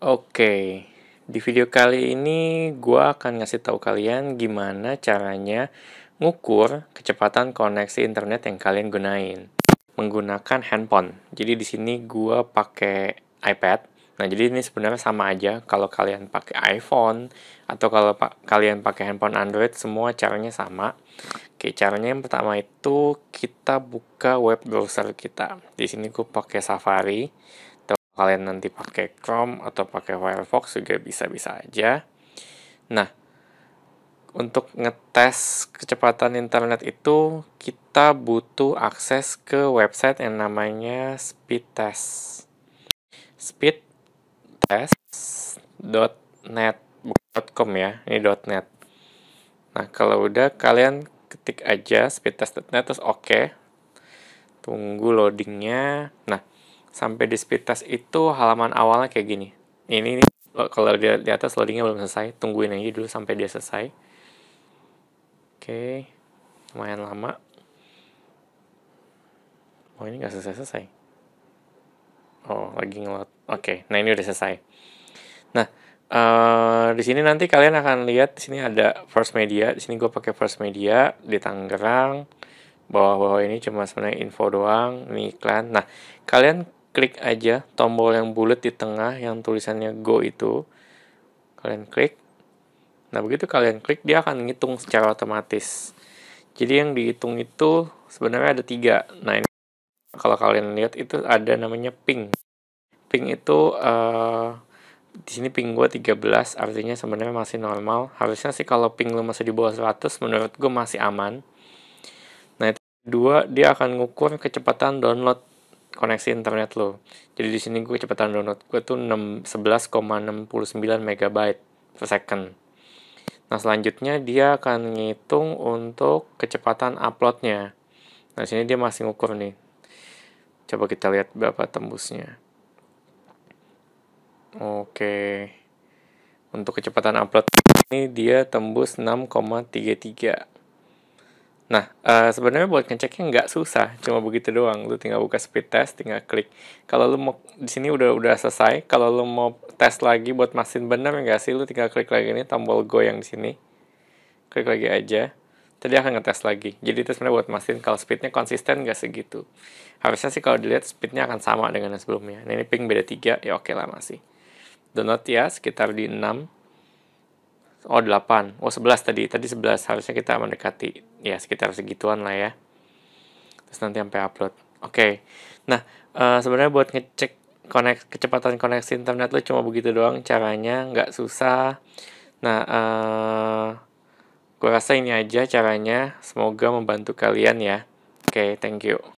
Oke, di video kali ini gue akan ngasih tahu kalian gimana caranya ngukur kecepatan koneksi internet yang kalian gunain menggunakan handphone. Jadi di sini gue pakai iPad. Nah jadi ini sebenarnya sama aja kalau kalian pakai iPhone atau kalau pa kalian pakai handphone Android semua caranya sama. Oke caranya yang pertama itu kita buka web browser kita. Di sini gue pakai Safari kalian nanti pakai Chrome atau pakai Firefox juga bisa-bisa aja. Nah, untuk ngetes kecepatan internet itu kita butuh akses ke website yang namanya speed test. Speed ya, ini .net. Nah, kalau udah kalian ketik aja speedtest.net terus oke. Okay. Tunggu loadingnya. Nah, sampai di speed test itu halaman awalnya kayak gini. Ini nih, kalau di, di atas loadingnya belum selesai, tungguin aja dulu sampai dia selesai. Oke, okay. lumayan lama. Oh ini nggak selesai-selesai. Oh lagi ngelot. Oke, okay. nah ini udah selesai. Nah uh, di sini nanti kalian akan lihat di sini ada first media. Di sini gue pakai first media di Tangerang. Bawah-bawah ini cuma sebenarnya info doang, ini iklan. Nah kalian klik aja tombol yang bulat di tengah yang tulisannya go itu. Kalian klik. Nah, begitu kalian klik, dia akan ngitung secara otomatis. Jadi yang dihitung itu sebenarnya ada tiga. Nah, ini kalau kalian lihat itu ada namanya ping. Ping itu uh, di sini ping gue 13, artinya sebenarnya masih normal. Harusnya sih kalau ping lu masih di bawah 100, menurut gue masih aman. Nah, itu dua, dia akan ngukur kecepatan download koneksi internet lo. Jadi di sini gue kecepatan download gue tuh 11,69 MB per second. Nah selanjutnya dia akan ngitung untuk kecepatan uploadnya. Nah sini dia masih ngukur nih. Coba kita lihat berapa tembusnya. Oke. Untuk kecepatan upload ini dia tembus 6,33. Nah, uh, sebenarnya buat ngeceknya nggak susah, cuma begitu doang. Lu tinggal buka speed test, tinggal klik. Kalau lu mau di sini udah udah selesai, kalau lu mau tes lagi buat mesin benar nggak sih, lu tinggal klik lagi ini tombol go yang di sini. Klik lagi aja. Tadi akan ngetes lagi. Jadi itu sebenarnya buat mesin kalau speednya konsisten nggak segitu. Harusnya sih kalau dilihat speednya akan sama dengan yang sebelumnya. Nah, ini ping beda 3, ya oke okay lah masih. Download ya sekitar di 6 Oh 8, oh 11 tadi, tadi 11 harusnya kita mendekati, ya sekitar segituan lah ya. Terus nanti sampai upload. Oke, okay. nah uh, sebenarnya buat ngecek konek kecepatan koneksi internet lo cuma begitu doang caranya, nggak susah. Nah, uh, eh, gue rasa ini aja caranya, semoga membantu kalian ya. Oke, okay, thank you.